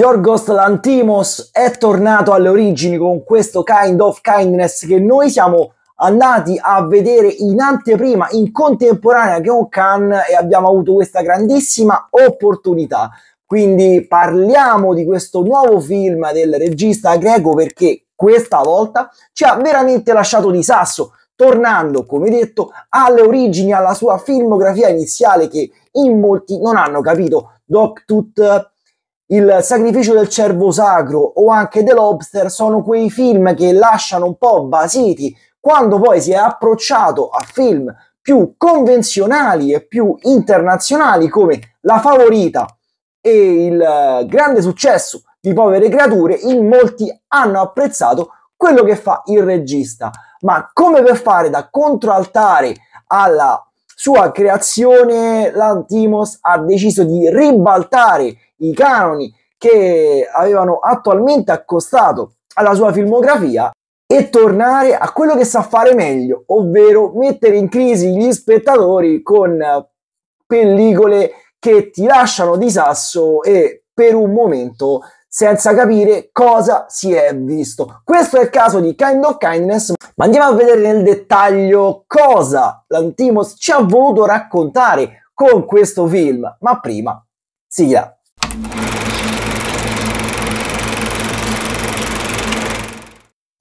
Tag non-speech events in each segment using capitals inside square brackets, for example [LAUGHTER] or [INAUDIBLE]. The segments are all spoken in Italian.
Yorgos Lantimos è tornato alle origini con questo Kind of Kindness che noi siamo andati a vedere in anteprima, in contemporanea con un Khan e abbiamo avuto questa grandissima opportunità. Quindi parliamo di questo nuovo film del regista greco perché questa volta ci ha veramente lasciato di sasso, tornando, come detto, alle origini, alla sua filmografia iniziale che in molti non hanno capito. Tut il sacrificio del cervo sacro o anche The Lobster sono quei film che lasciano un po' basiti quando poi si è approcciato a film più convenzionali e più internazionali come La Favorita e il eh, grande successo di Povere Creature, in molti hanno apprezzato quello che fa il regista, ma come per fare da contraltare alla sua creazione l'Antimos ha deciso di ribaltare i canoni che avevano attualmente accostato alla sua filmografia e tornare a quello che sa fare meglio, ovvero mettere in crisi gli spettatori con pellicole che ti lasciano di sasso e per un momento senza capire cosa si è visto. Questo è il caso di Kind of Kindness, ma andiamo a vedere nel dettaglio cosa l'Antimos ci ha voluto raccontare con questo film, ma prima sigla.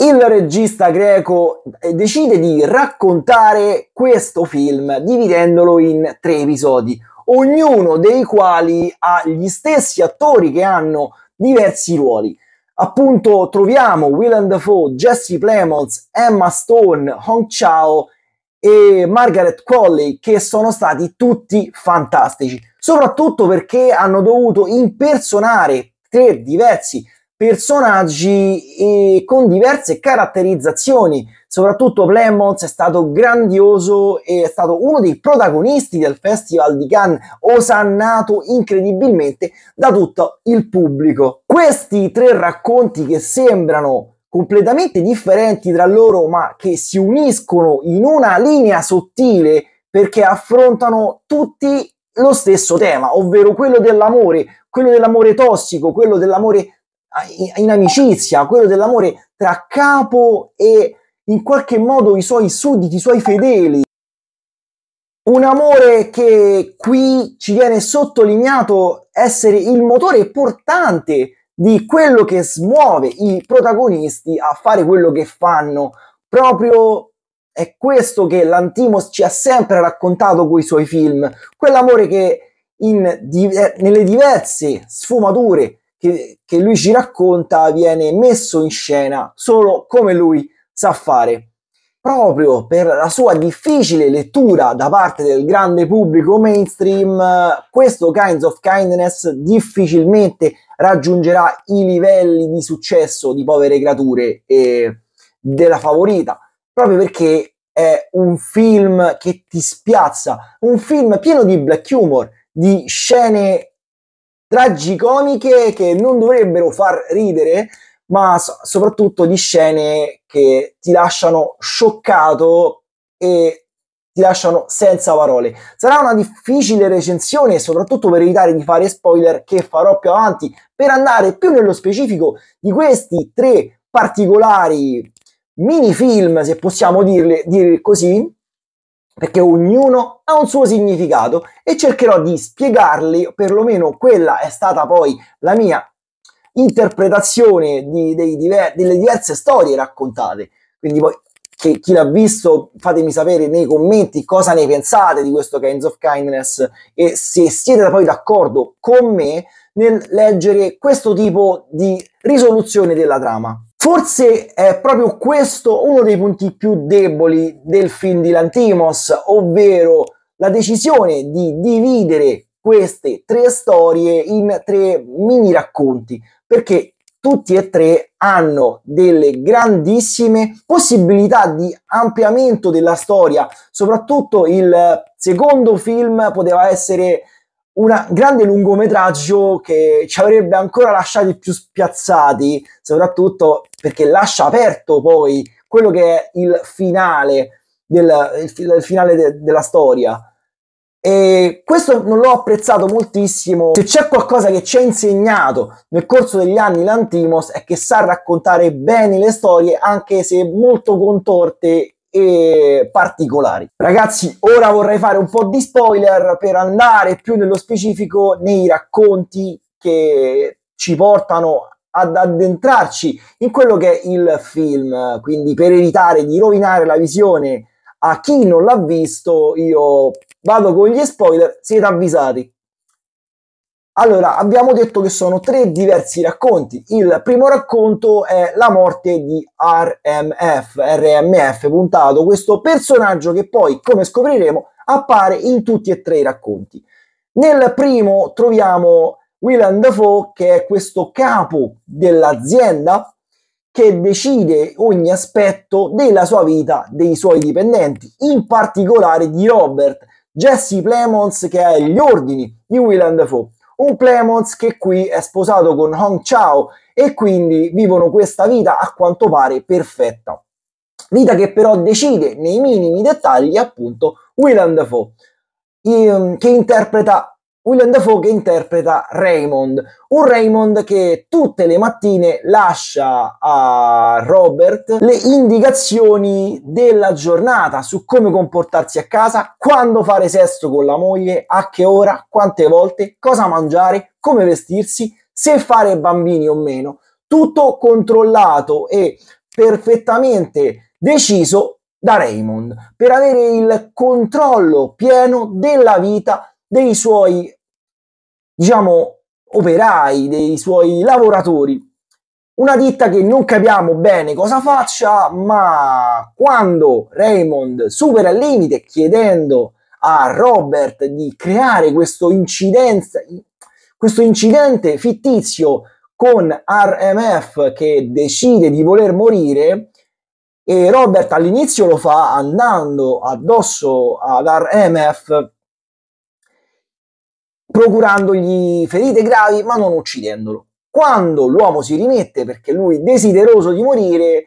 Il regista greco eh, decide di raccontare questo film dividendolo in tre episodi, ognuno dei quali ha gli stessi attori che hanno diversi ruoli. Appunto troviamo Willem Dafoe, Jesse Plemons, Emma Stone, Hong Chao e Margaret Colley che sono stati tutti fantastici, soprattutto perché hanno dovuto impersonare tre diversi personaggi e con diverse caratterizzazioni. Soprattutto Plemons è stato grandioso e è stato uno dei protagonisti del Festival di Cannes, osannato incredibilmente da tutto il pubblico. Questi tre racconti che sembrano completamente differenti tra loro, ma che si uniscono in una linea sottile perché affrontano tutti lo stesso tema, ovvero quello dell'amore, quello dell'amore tossico, quello dell'amore in amicizia, quello dell'amore tra capo e in qualche modo i suoi sudditi, i suoi fedeli. Un amore che qui ci viene sottolineato essere il motore portante di quello che smuove i protagonisti a fare quello che fanno. Proprio è questo che l'Antimos ci ha sempre raccontato con i suoi film, quell'amore che in, di, nelle diverse sfumature che, che lui ci racconta viene messo in scena solo come lui sa fare. Proprio per la sua difficile lettura da parte del grande pubblico mainstream, questo Kinds of Kindness difficilmente raggiungerà i livelli di successo di Povere Creature e della Favorita, proprio perché è un film che ti spiazza, un film pieno di black humor, di scene tragicomiche che non dovrebbero far ridere, ma so- soprattutto di scene che ti lasciano scioccato e ti lasciano senza parole. Sarà una difficile recensione, soprattutto per evitare di fare spoiler che farò più avanti, per andare più nello specifico di questi tre particolari mini film, se possiamo dirle, dire così, perché ognuno ha un suo significato e cercherò di spiegarli, perlomeno quella è stata poi la mia interpretazione di, diver- delle diverse storie raccontate. Quindi poi che, chi l'ha visto fatemi sapere nei commenti cosa ne pensate di questo Kinds of Kindness e se siete poi d'accordo con me nel leggere questo tipo di risoluzione della trama. Forse è proprio questo uno dei punti più deboli del film di Lantimos, ovvero la decisione di dividere queste tre storie in tre mini racconti, perché tutti e tre hanno delle grandissime possibilità di ampliamento della storia, soprattutto il secondo film poteva essere un grande lungometraggio che ci avrebbe ancora lasciati più spiazzati, soprattutto perché lascia aperto poi quello che è il finale, del, il, il finale de, della storia. E questo non l'ho apprezzato moltissimo. Se c'è qualcosa che ci ha insegnato nel corso degli anni l'Antimos è che sa raccontare bene le storie, anche se molto contorte e particolari. Ragazzi, ora vorrei fare un po' di spoiler per andare più nello specifico nei racconti che ci portano ad addentrarci in quello che è il film, quindi per evitare di rovinare la visione a chi non l'ha visto, io vado con gli spoiler, siete avvisati. Allora, abbiamo detto che sono tre diversi racconti. Il primo racconto è la morte di RMF, RMF puntato, questo personaggio che poi, come scopriremo, appare in tutti e tre i racconti. Nel primo troviamo Willem Dafoe, che è questo capo dell'azienda che decide ogni aspetto della sua vita, dei suoi dipendenti, in particolare di Robert, Jesse Plemons che ha gli ordini di Willem Dafoe un Clemons che qui è sposato con Hong Chao e quindi vivono questa vita a quanto pare perfetta. Vita che però decide nei minimi dettagli appunto Willem Dafoe, ehm, che interpreta William Dafoe che interpreta Raymond, un Raymond che tutte le mattine lascia a Robert le indicazioni della giornata su come comportarsi a casa, quando fare sesto con la moglie, a che ora, quante volte, cosa mangiare, come vestirsi, se fare bambini o meno, tutto controllato e perfettamente deciso da Raymond per avere il controllo pieno della vita dei suoi diciamo, operai, dei suoi lavoratori. Una ditta che non capiamo bene cosa faccia, ma quando Raymond supera il limite chiedendo a Robert di creare questo, questo incidente fittizio con RMF che decide di voler morire, e Robert all'inizio lo fa andando addosso ad RMF procurandogli ferite gravi ma non uccidendolo. Quando l'uomo si rimette perché lui desideroso di morire,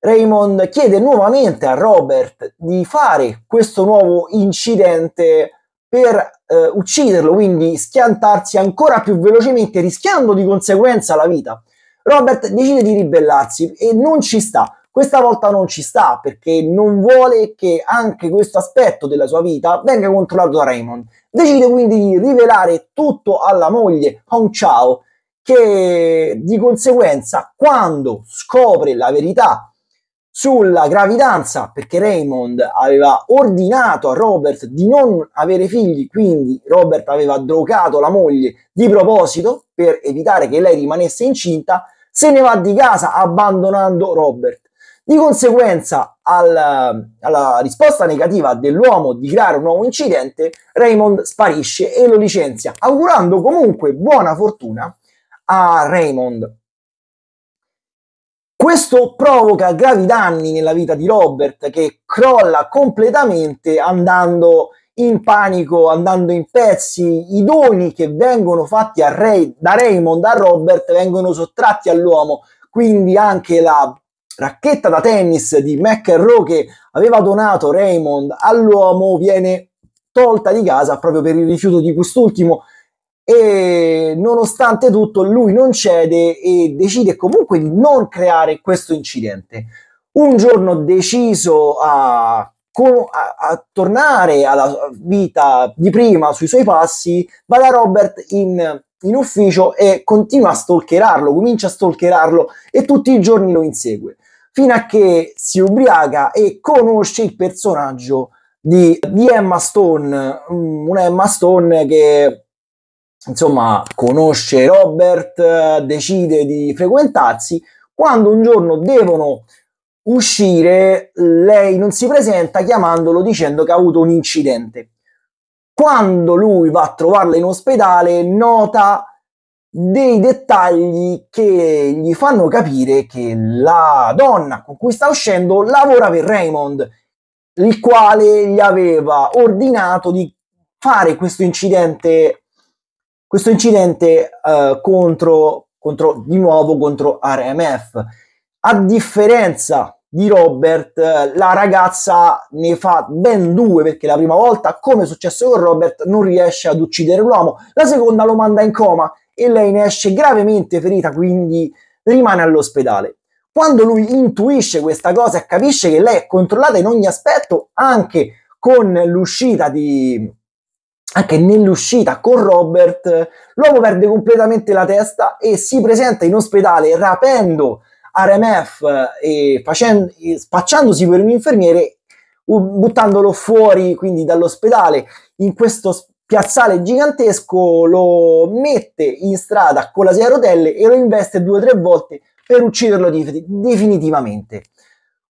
Raymond chiede nuovamente a Robert di fare questo nuovo incidente per eh, ucciderlo, quindi schiantarsi ancora più velocemente, rischiando di conseguenza la vita. Robert decide di ribellarsi e non ci sta. Questa volta non ci sta perché non vuole che anche questo aspetto della sua vita venga controllato da Raymond. Decide quindi di rivelare tutto alla moglie Hong Chao che di conseguenza quando scopre la verità sulla gravidanza perché Raymond aveva ordinato a Robert di non avere figli quindi Robert aveva drogato la moglie di proposito per evitare che lei rimanesse incinta se ne va di casa abbandonando Robert di conseguenza al, alla risposta negativa dell'uomo di creare un nuovo incidente, Raymond sparisce e lo licenzia, augurando comunque buona fortuna a Raymond. Questo provoca gravi danni nella vita di Robert che crolla completamente andando in panico, andando in pezzi. I doni che vengono fatti Ray, da Raymond a Robert vengono sottratti all'uomo, quindi anche la racchetta da tennis di McEnroe che aveva donato Raymond all'uomo viene tolta di casa proprio per il rifiuto di quest'ultimo e nonostante tutto lui non cede e decide comunque di non creare questo incidente. Un giorno deciso a con, a, a, tornare alla vita di prima sui suoi passi, va da Robert in, in ufficio e continua a stalkerarlo, comincia a stalkerarlo e tutti i giorni lo insegue, fino a che si ubriaca e conosce il personaggio di, di Emma Stone, mm, una Emma Stone che insomma conosce Robert, decide di frequentarsi, quando un giorno devono uscire, lei non si presenta chiamandolo dicendo che ha avuto un incidente. Quando lui va a trovarla in ospedale, nota dei dettagli che gli fanno capire che la donna con cui sta uscendo lavora per Raymond, il quale gli aveva ordinato di fare questo incidente, questo incidente uh, contro, contro, di nuovo contro RMF a differenza di Robert, la ragazza ne fa ben due perché la prima volta, come è successo con Robert, non riesce ad uccidere l'uomo, la seconda lo manda in coma e lei ne esce gravemente ferita, quindi rimane all'ospedale. Quando lui intuisce questa cosa e capisce che lei è controllata in ogni aspetto, anche con l'uscita di anche nell'uscita con Robert, l'uomo perde completamente la testa e si presenta in ospedale rapendo RMF e facendo, spacciandosi per un infermiere, buttandolo fuori quindi dall'ospedale in questo piazzale gigantesco, lo mette in strada con la sega a rotelle e lo investe due o tre volte per ucciderlo definitivamente.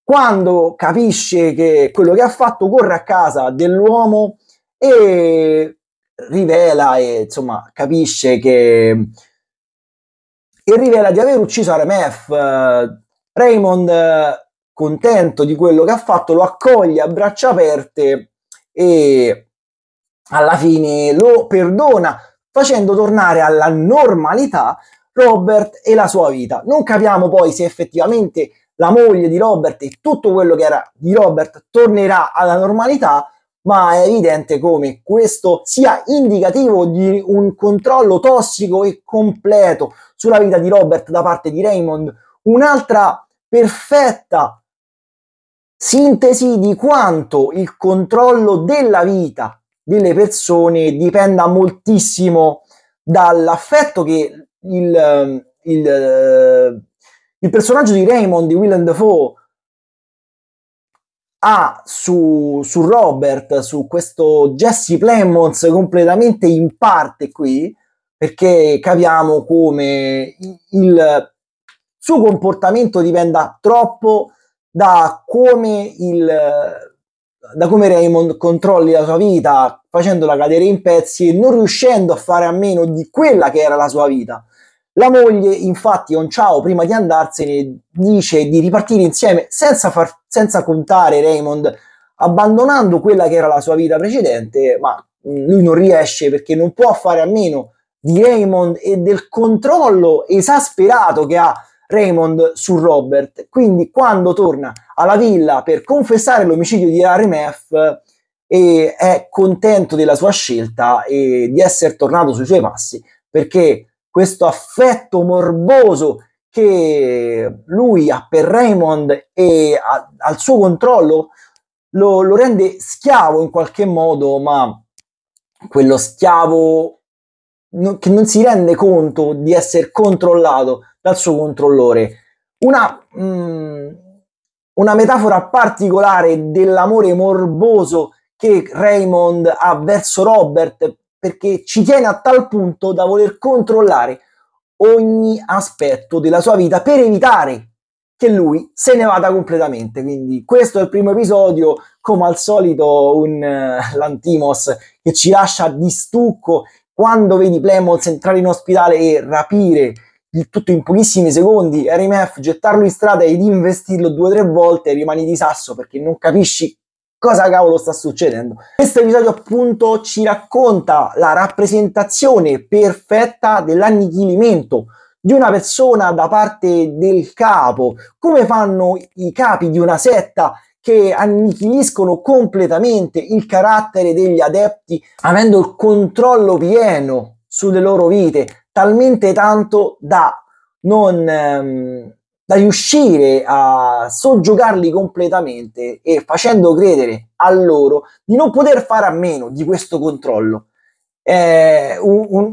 Quando capisce che quello che ha fatto, corre a casa dell'uomo e rivela e insomma capisce che che rivela di aver ucciso RMF. Raymond, eh, contento di quello che ha fatto, lo accoglie a braccia aperte e alla fine lo perdona, facendo tornare alla normalità Robert e la sua vita. Non capiamo poi se effettivamente la moglie di Robert e tutto quello che era di Robert tornerà alla normalità, ma è evidente come questo sia indicativo di un controllo tossico e completo sulla vita di Robert da parte di Raymond, un'altra perfetta sintesi di quanto il controllo della vita delle persone dipenda moltissimo dall'affetto che il, eh, il, eh, il personaggio di Raymond di Willem Dafoe ha su, su Robert, su questo Jesse Plemons completamente in parte qui, perché capiamo come il suo comportamento dipenda troppo da come, il, da come Raymond controlli la sua vita, facendola cadere in pezzi e non riuscendo a fare a meno di quella che era la sua vita. La moglie, infatti, con Ciao, prima di andarsene, dice di ripartire insieme senza, far, senza contare Raymond, abbandonando quella che era la sua vita precedente, ma lui non riesce perché non può fare a meno di di Raymond e del controllo esasperato che ha Raymond su Robert. Quindi quando torna alla villa per confessare l'omicidio di Harry e è contento della sua scelta e di essere tornato sui suoi passi perché questo affetto morboso che lui ha per Raymond e a, al suo controllo lo, lo rende schiavo in qualche modo, ma quello schiavo no, che non si rende conto di essere controllato dal suo controllore. Una, mh, mm, una metafora particolare dell'amore morboso che Raymond ha verso Robert perché ci tiene a tal punto da voler controllare ogni aspetto della sua vita per evitare che lui se ne vada completamente. Quindi questo è il primo episodio, come al solito un uh, l'Antimos che ci lascia di stucco quando vedi Plemols entrare in ospedale e rapire il tutto in pochissimi secondi, RMF gettarlo in strada ed investirlo due o tre volte rimani di sasso perché non capisci cosa cavolo sta succedendo. Questo episodio appunto ci racconta la rappresentazione perfetta dell'annichilimento di una persona da parte del capo, come fanno i capi di una setta che annichiliscono completamente il carattere degli adepti, avendo il controllo pieno sulle loro vite, talmente tanto da non ehm, da riuscire a soggiogarli completamente e facendo credere a loro di non poter fare a meno di questo controllo. È un, un,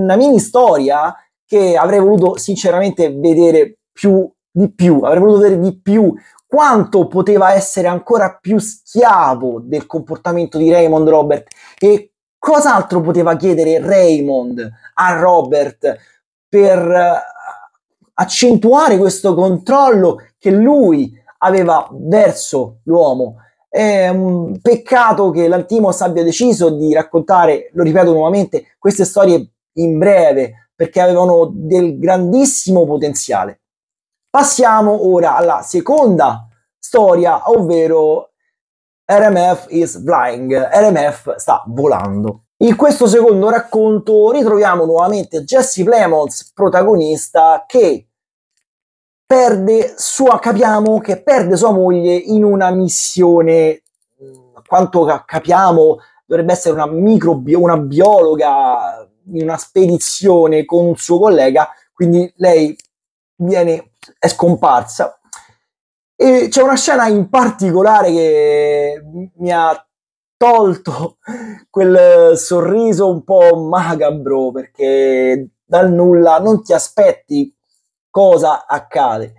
una mini storia che avrei voluto sinceramente vedere più di più, avrei voluto vedere di più quanto poteva essere ancora più schiavo del comportamento di Raymond Robert e cos'altro poteva chiedere Raymond a Robert per eh, accentuare questo controllo che lui aveva verso l'uomo. È un peccato che l'Antimos abbia deciso di raccontare, lo ripeto nuovamente, queste storie in breve perché avevano del grandissimo potenziale. Passiamo ora alla seconda storia, ovvero RMF is flying, RMF sta volando. In questo secondo racconto ritroviamo nuovamente Jesse Plemons, protagonista, che perde sua, capiamo che perde sua moglie in una missione, a mm, quanto capiamo dovrebbe essere una microbiologa, una biologa, in una spedizione con un suo collega, quindi lei viene, è scomparsa. E c'è una scena in particolare che mi ha tolto quel sorriso un po' macabro perché dal nulla non ti aspetti cosa accade.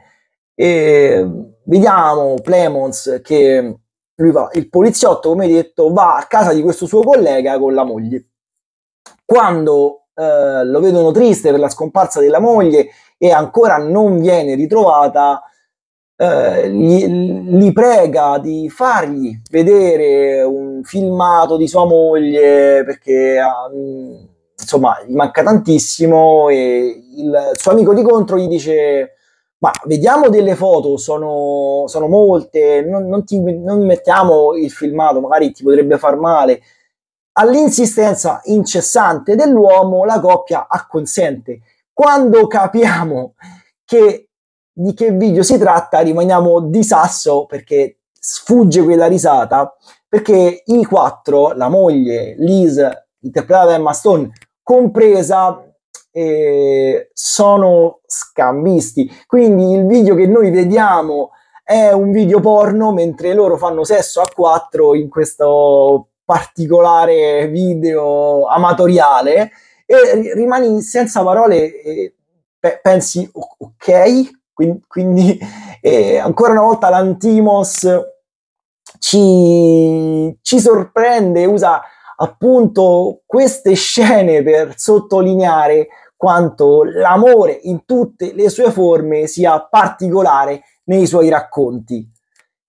E vediamo Plemons che lui va, il poliziotto, come detto, va a casa di questo suo collega con la moglie. Quando eh, lo vedono triste per la scomparsa della moglie, e ancora non viene ritrovata, eh, gli, li prega di fargli vedere un filmato di sua moglie perché um, insomma gli manca tantissimo e il suo amico di contro gli dice ma vediamo delle foto, sono, sono molte, non, non, ti, non mettiamo il filmato, magari ti potrebbe far male. All'insistenza incessante dell'uomo la coppia acconsente quando capiamo che, di che video si tratta, rimaniamo di sasso perché sfugge quella risata, perché i quattro, la moglie, Liz, interpretata da Emma Stone, compresa, eh, sono scambisti. Quindi il video che noi vediamo è un video porno mentre loro fanno sesso a quattro in questo particolare video amatoriale e rimani senza parole e pe- pensi ok, quindi, quindi [LAUGHS] eh, ancora una volta l'Antimos ci, ci sorprende, usa appunto queste scene per sottolineare quanto l'amore in tutte le sue forme sia particolare nei suoi racconti.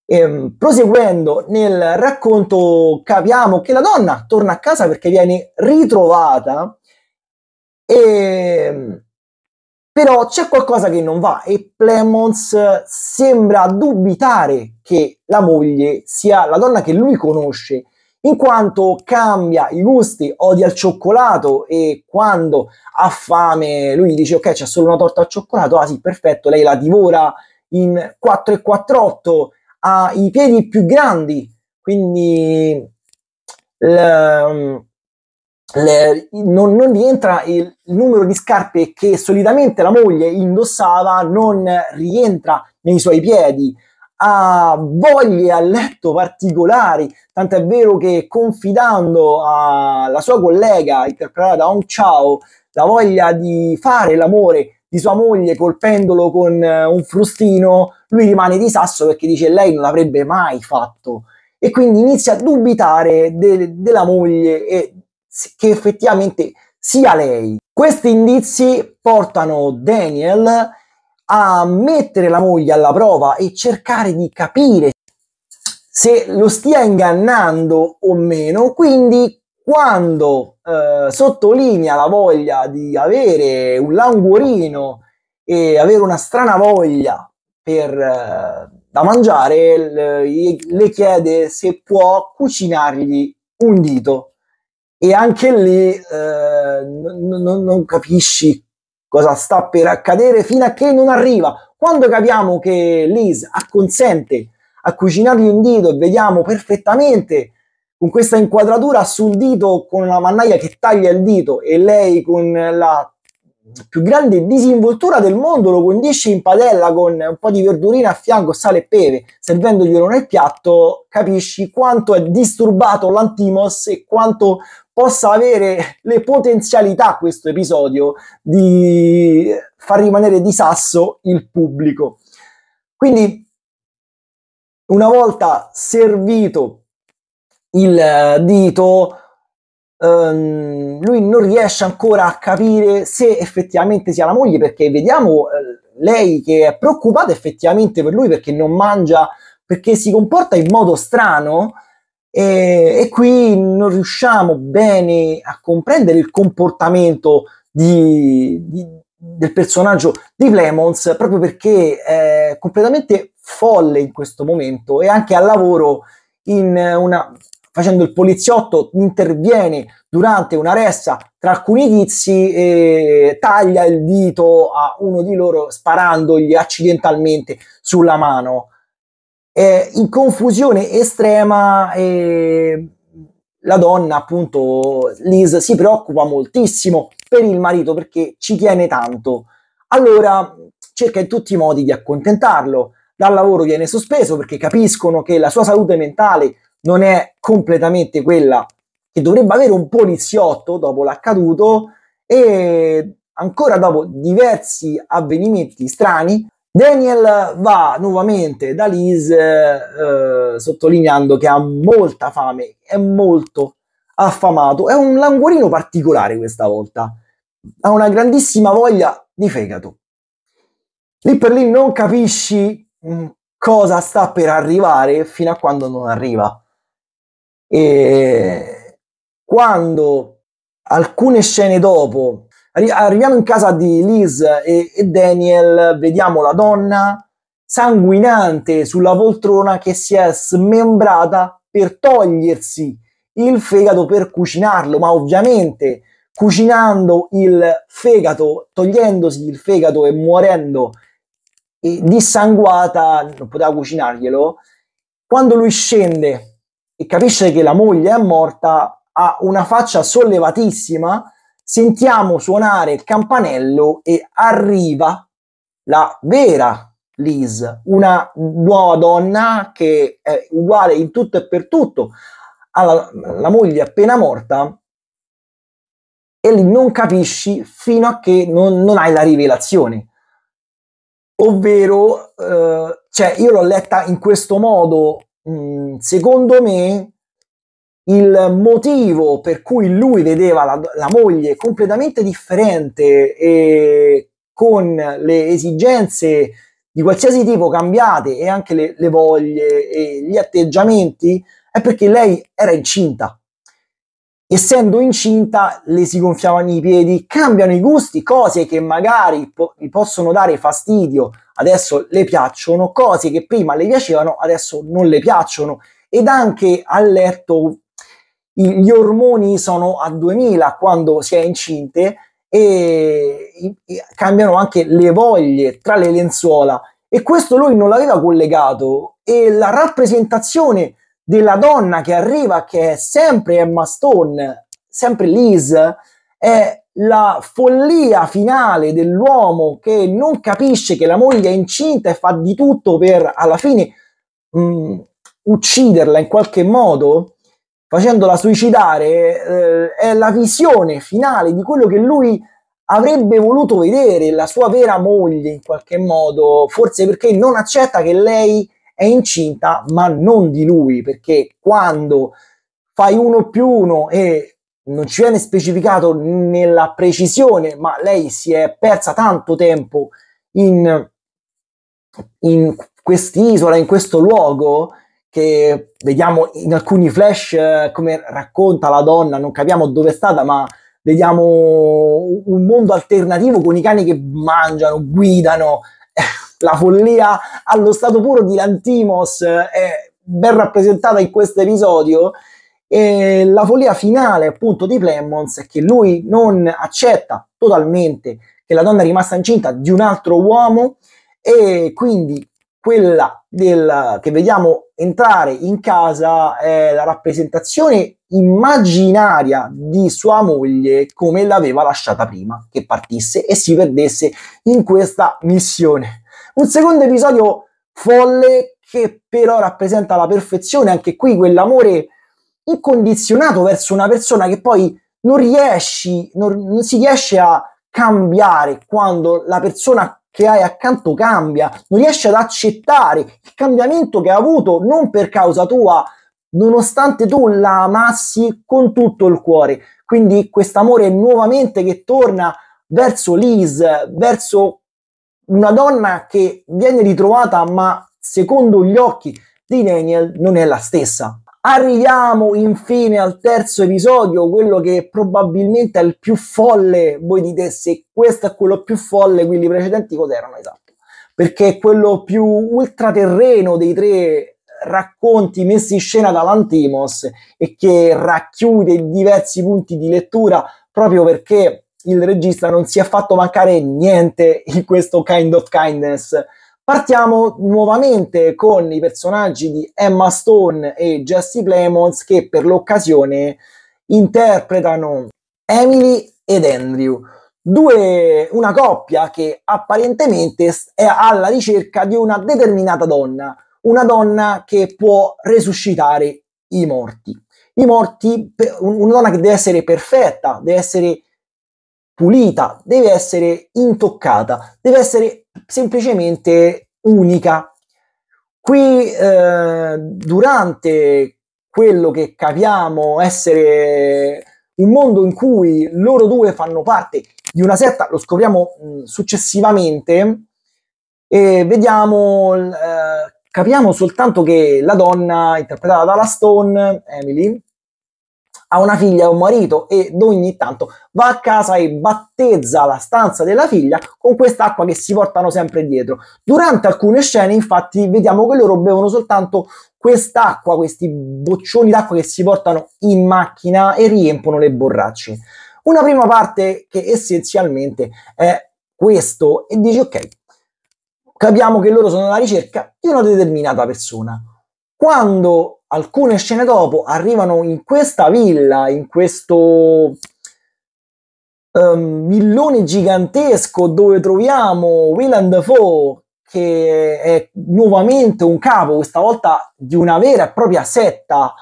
E, ehm, proseguendo nel racconto capiamo che la donna torna a casa perché viene ritrovata e, ehm, però c'è qualcosa che non va e Plemons sembra dubitare che la moglie sia la donna che lui conosce in quanto cambia i gusti, odia il cioccolato e quando ha fame lui dice ok c'è solo una torta al cioccolato, ah sì perfetto, lei la divora in 4 e 48, ha i piedi più grandi, quindi l- le, non, non, rientra il numero di scarpe che solitamente la moglie indossava, non rientra nei suoi piedi, ha voglie a letto particolari, tant'è vero che confidando alla sua collega interpretata da Hong Chao la voglia di fare l'amore di sua moglie colpendolo con eh, un frustino, lui rimane di sasso perché dice lei non l'avrebbe mai fatto e quindi inizia a dubitare de- della moglie e che effettivamente sia lei. Questi indizi portano Daniel a mettere la moglie alla prova e cercare di capire se lo stia ingannando o meno, quindi quando eh, sottolinea la voglia di avere un languorino e avere una strana voglia per, eh, da mangiare, le, le chiede se può cucinargli un dito e anche lì eh, non, non, non capisci cosa sta per accadere fino a che non arriva. Quando capiamo che Liz acconsente a cucinargli un dito e vediamo perfettamente con questa inquadratura sul dito con la mannaia che taglia il dito e lei con la più grande disinvoltura del mondo lo condisce in padella con un po' di verdurina a fianco, sale e pepe, servendoglielo nel piatto, capisci quanto è disturbato l'antimos e quanto possa avere le potenzialità questo episodio di far rimanere di sasso il pubblico. Quindi una volta servito il eh, dito, ehm, lui non riesce ancora a capire se effettivamente sia la moglie, perché vediamo eh, lei che è preoccupata effettivamente per lui perché non mangia, perché si comporta in modo strano e, e qui non riusciamo bene a comprendere il comportamento di, di, del personaggio di Clemons proprio perché è completamente folle in questo momento e anche al lavoro in una facendo il poliziotto, interviene durante una ressa tra alcuni tizi e taglia il dito a uno di loro sparandogli accidentalmente sulla mano eh, in confusione estrema eh, la donna, appunto, Liz, si preoccupa moltissimo per il marito perché ci tiene tanto. Allora cerca in tutti i modi di accontentarlo. Dal lavoro viene sospeso perché capiscono che la sua salute mentale non è completamente quella che dovrebbe avere un poliziotto dopo l'accaduto e ancora dopo diversi avvenimenti strani Daniel va nuovamente da Liz eh, eh, sottolineando che ha molta fame, è molto affamato, è un languorino particolare questa volta, ha una grandissima voglia di fegato. Lì per lì non capisci mm, cosa sta per arrivare fino a quando non arriva. E quando alcune scene dopo arriviamo in casa di Liz e-, e Daniel, vediamo la donna sanguinante sulla poltrona che si è smembrata per togliersi il fegato per cucinarlo, ma ovviamente cucinando il fegato, togliendosi il fegato e muorendo e dissanguata, non poteva cucinarglielo, quando lui scende e capisce che la moglie è morta, ha una faccia sollevatissima sentiamo suonare il campanello e arriva la vera Liz, una nuova donna che è uguale in tutto e per tutto alla moglie appena morta e lì non capisci fino a che non, non hai la rivelazione. Ovvero, eh, cioè io l'ho letta in questo modo, mh, mm, secondo me il motivo per cui lui vedeva la, la, moglie completamente differente e con le esigenze di qualsiasi tipo cambiate e anche le, le voglie e gli atteggiamenti è perché lei era incinta. Essendo incinta le si gonfiavano i piedi, cambiano i gusti, cose che magari po- gli possono dare fastidio, adesso le piacciono, cose che prima le piacevano, adesso non le piacciono ed anche allerto gli ormoni sono a 2000 quando si è incinte e, cambiano anche le voglie tra le lenzuola e questo lui non l'aveva collegato e la rappresentazione della donna che arriva che è sempre Emma Stone sempre Liz è la follia finale dell'uomo che non capisce che la moglie è incinta e fa di tutto per alla fine mh, mm, ucciderla in qualche modo facendola suicidare, eh, è la visione finale di quello che lui avrebbe voluto vedere, la sua vera moglie in qualche modo, forse perché non accetta che lei è incinta, ma non di lui, perché quando fai uno più uno e non ci viene specificato nella precisione, ma lei si è persa tanto tempo in, in quest'isola, in questo luogo, che vediamo in alcuni flash eh, come racconta la donna, non capiamo dove è stata, ma vediamo un mondo alternativo con i cani che mangiano, guidano, [LAUGHS] la follia allo stato puro di Lantimos eh, è ben rappresentata in questo episodio e la follia finale appunto di Plemons è che lui non accetta totalmente che la donna è rimasta incinta di un altro uomo e quindi quella del, che vediamo entrare in casa è la rappresentazione immaginaria di sua moglie come l'aveva lasciata prima che partisse e si perdesse in questa missione. Un secondo episodio folle che però rappresenta la perfezione, anche qui quell'amore incondizionato verso una persona che poi non riesci, non, non si riesce a cambiare quando la persona che hai accanto cambia, non riesci ad accettare il cambiamento che hai avuto non per causa tua, nonostante tu la amassi con tutto il cuore. Quindi quest'amore nuovamente che torna verso Liz, verso una donna che viene ritrovata, ma secondo gli occhi di Daniel non è la stessa. Arriviamo infine al terzo episodio, quello che probabilmente è il più folle. Voi dite se questo è quello più folle, quelli precedenti cos'erano esatto? Perché è quello più ultraterreno dei tre racconti messi in scena da Lantimos e che racchiude diversi punti di lettura proprio perché il regista non si è fatto mancare niente in questo kind of kindness Partiamo nuovamente con i personaggi di Emma Stone e Jesse Plemons che per l'occasione interpretano Emily ed Andrew. Due, una coppia che apparentemente è alla ricerca di una determinata donna, una donna che può resuscitare i morti. I morti, una donna che deve essere perfetta, deve essere pulita, deve essere intoccata, deve essere semplicemente unica. Qui eh, durante quello che capiamo essere un mondo in cui loro due fanno parte di una setta, lo scopriamo mh, mm, successivamente e vediamo, eh, capiamo soltanto che la donna interpretata dalla Stone, Emily, ha una figlia e un marito ed ogni tanto va a casa e battezza la stanza della figlia con quest'acqua che si portano sempre dietro. Durante alcune scene infatti vediamo che loro bevono soltanto quest'acqua, questi boccioni d'acqua che si portano in macchina e riempono le borracce. Una prima parte che essenzialmente è questo e dici ok, capiamo che loro sono alla ricerca di una determinata persona quando alcune scene dopo arrivano in questa villa, in questo um, ehm, villone gigantesco dove troviamo Willem Dafoe che è nuovamente un capo, questa volta di una vera e propria setta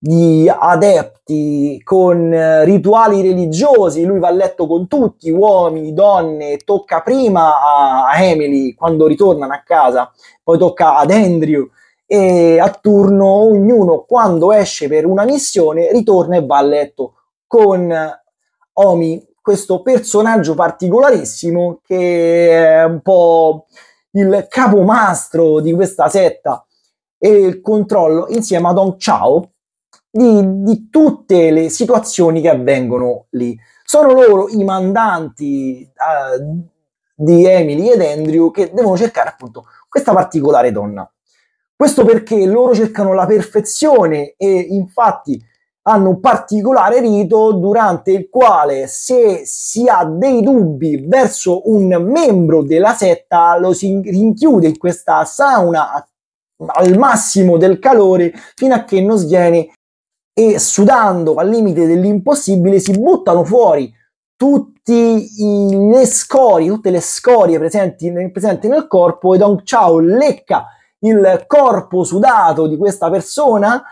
di adepti con eh, rituali religiosi, lui va a letto con tutti, uomini, donne, tocca prima a Emily quando ritornano a casa, poi tocca ad Andrew e a turno ognuno quando esce per una missione ritorna e va a letto con Omi, questo personaggio particolarissimo che è un po' il capomastro di questa setta e il controllo insieme a Don Chao di, di tutte le situazioni che avvengono lì. Sono loro i mandanti eh, di Emily ed Andrew che devono cercare appunto questa particolare donna. Questo perché loro cercano la perfezione e infatti hanno un particolare rito durante il quale se si ha dei dubbi verso un membro della setta lo si rinchiude in questa sauna al massimo del calore fino a che non sviene e sudando al limite dell'impossibile si buttano fuori tutti i, le scorie, tutte le scorie presenti, presenti nel corpo e Dong Chao lecca il corpo sudato di questa persona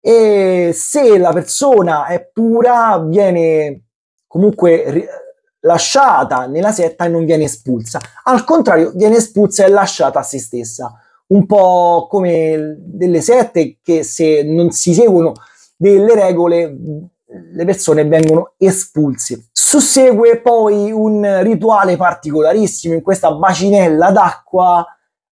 e se la persona è pura viene comunque ri- lasciata nella setta e non viene espulsa. Al contrario, viene espulsa e lasciata a se stessa. Un po' come delle sette che se non si seguono delle regole le persone vengono espulse. Sussegue poi un rituale particolarissimo in questa bacinella d'acqua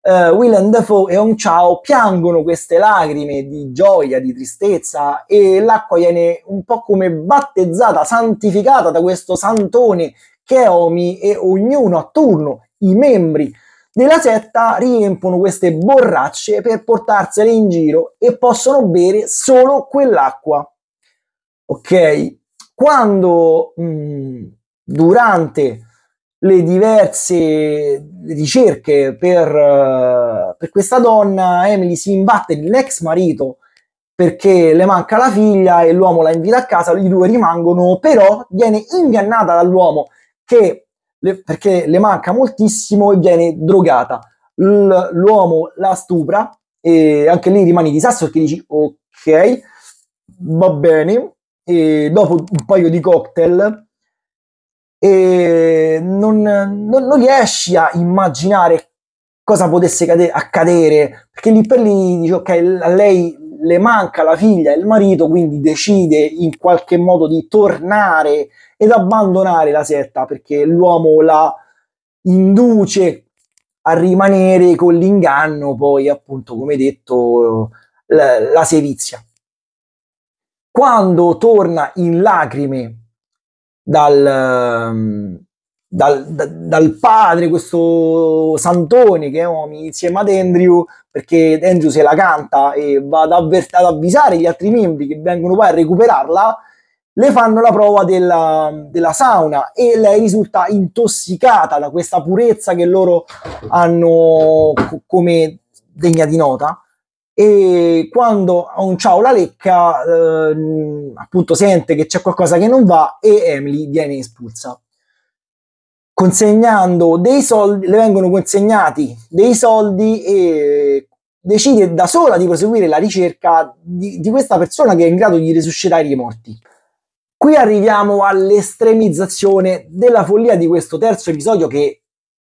uh, eh, Willem Dafoe e Hong Chao piangono queste lacrime di gioia, di tristezza e l'acqua viene un po' come battezzata, santificata da questo santone che è Omi e ognuno a turno, i membri della setta riempono queste borracce per portarsele in giro e possono bere solo quell'acqua. Ok? Quando mh, mm, durante le diverse ricerche per, eh, per questa donna, Emily si imbatte nell'ex marito perché le manca la figlia e l'uomo la invita a casa, i due rimangono, però viene ingannata dall'uomo che, le, perché le manca moltissimo e viene drogata. l'uomo la stupra e anche lì rimani di sasso perché dici ok, va bene, e dopo un paio di cocktail e non, non, non riesci a immaginare cosa potesse cade- accadere, perché lì per lì dice ok, a lei le manca la figlia e il marito, quindi decide in qualche modo di tornare ed abbandonare la setta perché l'uomo la induce a rimanere con l'inganno, poi appunto come detto la, la sevizia. Quando torna in lacrime dal, ehm, dal, dal, padre, questo Santoni che è Omi, insieme ad Andrew, perché Andrew se la canta e va ad, avver- ad avvisare gli altri membri che vengono poi a recuperarla, le fanno la prova della, della sauna e lei risulta intossicata da questa purezza che loro hanno co- come degna di nota e quando a un ciao la lecca eh, appunto sente che c'è qualcosa che non va e Emily viene espulsa consegnando dei soldi le vengono consegnati dei soldi e decide da sola di proseguire la ricerca di, di questa persona che è in grado di resuscitare i morti qui arriviamo all'estremizzazione della follia di questo terzo episodio che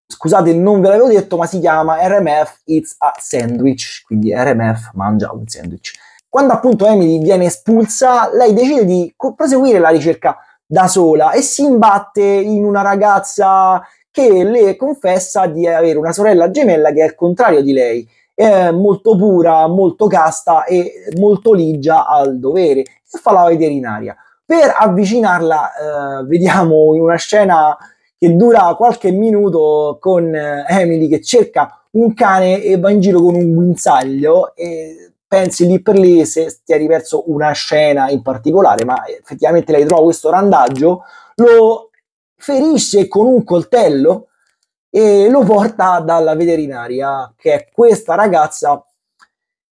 Scusate, non ve l'avevo detto, ma si chiama RMF It's a Sandwich, quindi RMF mangia un sandwich. Quando appunto Emily viene espulsa, lei decide di proseguire la ricerca da sola e si imbatte in una ragazza che le confessa di avere una sorella gemella che è il contrario di lei è molto pura, molto casta e molto ligia al dovere e fa la veterinaria. Per avvicinarla eh, vediamo in una scena che dura qualche minuto con eh, Emily che cerca un cane e va in giro con un guinzaglio e pensi lì per lì se ti è riverso una scena in particolare, ma effettivamente lei trova questo randaggio, lo ferisce con un coltello e lo porta dalla veterinaria, che è questa ragazza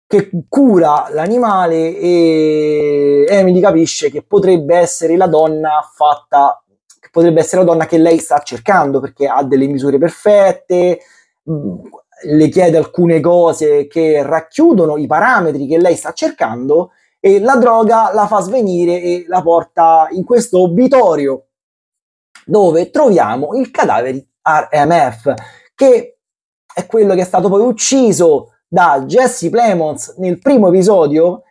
che cura l'animale e Emily capisce che potrebbe essere la donna fatta potrebbe essere la donna che lei sta cercando perché ha delle misure perfette, mm, le chiede alcune cose che racchiudono i parametri che lei sta cercando e la droga la fa svenire e la porta in questo obitorio dove troviamo il cadavere di RMF che è quello che è stato poi ucciso da Jesse Plemons nel primo episodio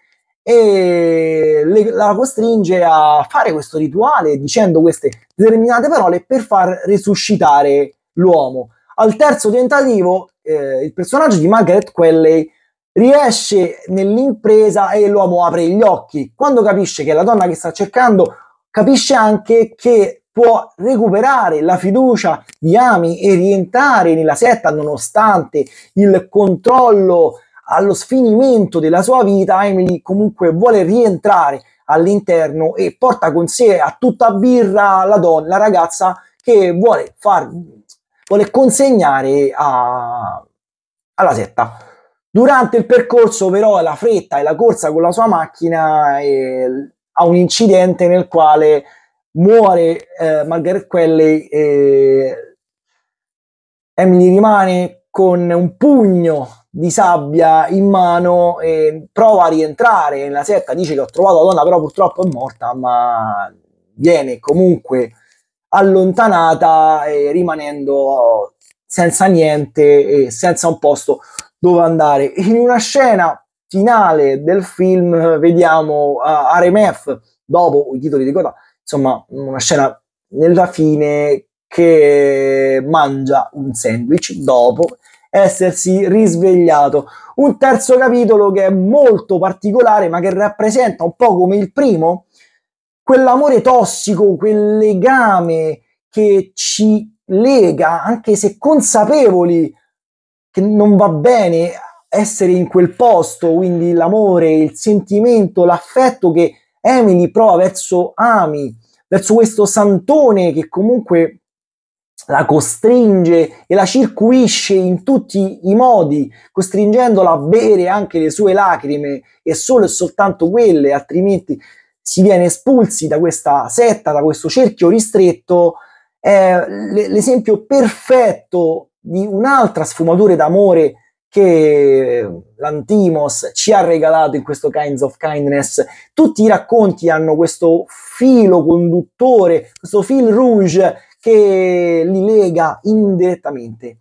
e le, la costringe a fare questo rituale dicendo queste determinate parole per far risuscitare l'uomo. Al terzo tentativo, eh, il personaggio di Margaret Quelley riesce nell'impresa e l'uomo apre gli occhi. Quando capisce che è la donna che sta cercando, capisce anche che può recuperare la fiducia di Ami e rientrare nella setta nonostante il controllo allo sfinimento della sua vita, Emily comunque vuole rientrare all'interno e porta con sé a tutta birra la donna, la ragazza che vuole far vuole consegnare a, alla setta. Durante il percorso, però, la fretta e la corsa con la sua macchina eh, ha un incidente nel quale muore eh, Margaret Quelle e Emily rimane con un pugno di sabbia in mano e prova a rientrare nella setta, dice che ho trovato la donna però purtroppo è morta, ma viene comunque allontanata e rimanendo senza niente e senza un posto dove andare. In una scena finale del film vediamo uh, eh, Aremef dopo i titoli di coda, insomma una scena nella fine che mangia un sandwich dopo essersi risvegliato. Un terzo capitolo che è molto particolare ma che rappresenta un po' come il primo, quell'amore tossico, quel legame che ci lega, anche se consapevoli che non va bene essere in quel posto, quindi l'amore, il sentimento, l'affetto che Emily prova verso Ami, verso questo santone che comunque la costringe e la circuisce in tutti i modi, costringendola a bere anche le sue lacrime e solo e soltanto quelle, altrimenti si viene espulsi da questa setta, da questo cerchio ristretto. È l'esempio perfetto di un'altra sfumatura d'amore che l'Antimos ci ha regalato in questo Kinds of Kindness. Tutti i racconti hanno questo filo conduttore, questo fil rouge che li lega indirettamente.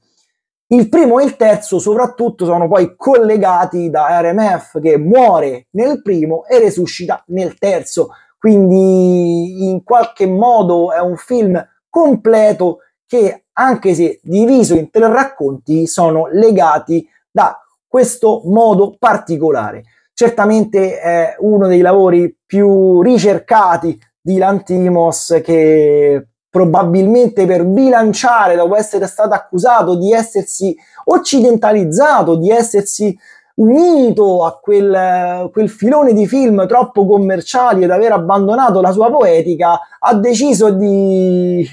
Il primo e il terzo soprattutto sono poi collegati da RMF che muore nel primo e resuscita nel terzo, quindi in qualche modo è un film completo che anche se diviso in tre racconti sono legati da questo modo particolare. Certamente è uno dei lavori più ricercati di Lantimos che probabilmente per bilanciare dopo essere stato accusato di essersi occidentalizzato, di essersi unito a quel, quel, filone di film troppo commerciali ed aver abbandonato la sua poetica, ha deciso di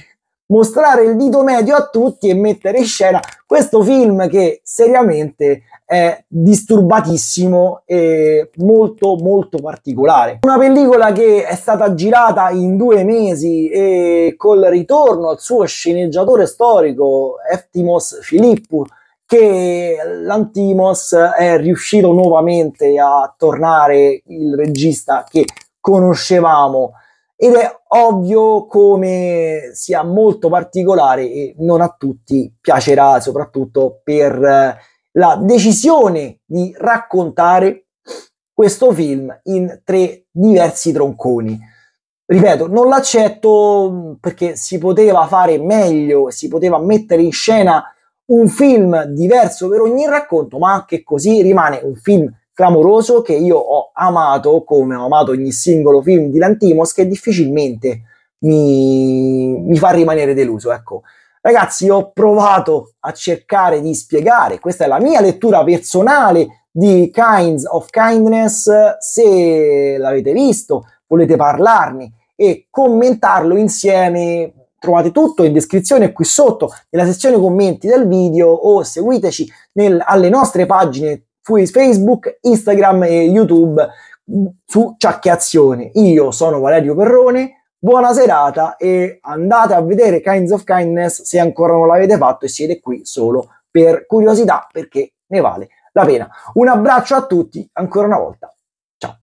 mostrare il dito medio a tutti e mettere in scena questo film che seriamente è disturbatissimo e molto molto particolare. Una pellicola che è stata girata in due mesi e col ritorno al suo sceneggiatore storico Eftimos Filippo che l'Antimos è riuscito nuovamente a tornare il regista che conoscevamo ed è ovvio come sia molto particolare e non a tutti piacerà, soprattutto per eh, la decisione di raccontare questo film in tre diversi tronconi. Ripeto, non l'accetto mm, perché si poteva fare meglio, si poteva mettere in scena un film diverso per ogni racconto, ma anche così rimane un film clamoroso che io ho amato come ho amato ogni singolo film di Lantimos che difficilmente mi, mi fa rimanere deluso. Ecco, ragazzi, ho provato a cercare di spiegare, questa è la mia lettura personale di Kinds of Kindness, se l'avete visto, volete parlarne e commentarlo insieme, trovate tutto in descrizione qui sotto nella sezione commenti del video o seguiteci nel, alle nostre pagine Fui Facebook, Instagram e YouTube mm, su Ciacchiazioni. Io sono Valerio Perrone, buona serata e andate a vedere Kinds of Kindness se ancora non l'avete fatto e siete qui solo per curiosità perché ne vale la pena. Un abbraccio a tutti, ancora una volta. Ciao.